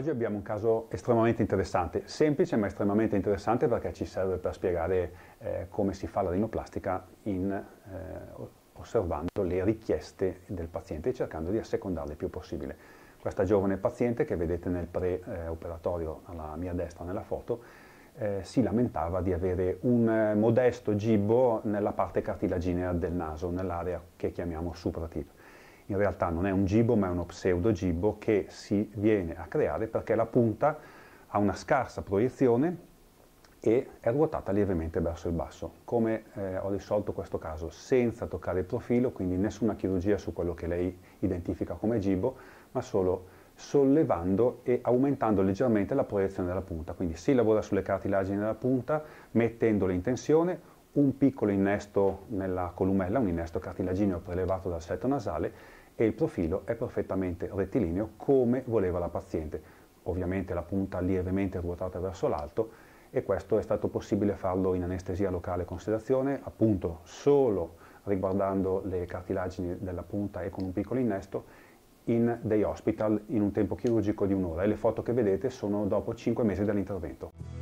Oggi abbiamo un caso estremamente interessante, semplice ma estremamente interessante perché ci serve per spiegare eh, come si fa la rinoplastica in, eh, osservando le richieste del paziente e cercando di assecondarle il più possibile. Questa giovane paziente che vedete nel pre-operatorio alla mia destra nella foto eh, si lamentava di avere un eh, modesto gibbo nella parte cartilaginea del naso, nell'area che chiamiamo suprativa in realtà non è un gibbo ma è uno pseudogibbo che si viene a creare perché la punta ha una scarsa proiezione e è ruotata lievemente verso il basso. Come eh, ho risolto questo caso? Senza toccare il profilo, quindi nessuna chirurgia su quello che lei identifica come gibbo, ma solo sollevando e aumentando leggermente la proiezione della punta. Quindi si lavora sulle cartilagini della punta mettendole in tensione un piccolo innesto nella columella, un innesto cartilagineo prelevato dal setto nasale e il profilo è perfettamente rettilineo come voleva la paziente. Ovviamente la punta lievemente ruotata verso l'alto e questo è stato possibile farlo in anestesia locale con sedazione, appunto solo riguardando le cartilagini della punta e con un piccolo innesto in dei hospital in un tempo chirurgico di un'ora e le foto che vedete sono dopo 5 mesi dall'intervento.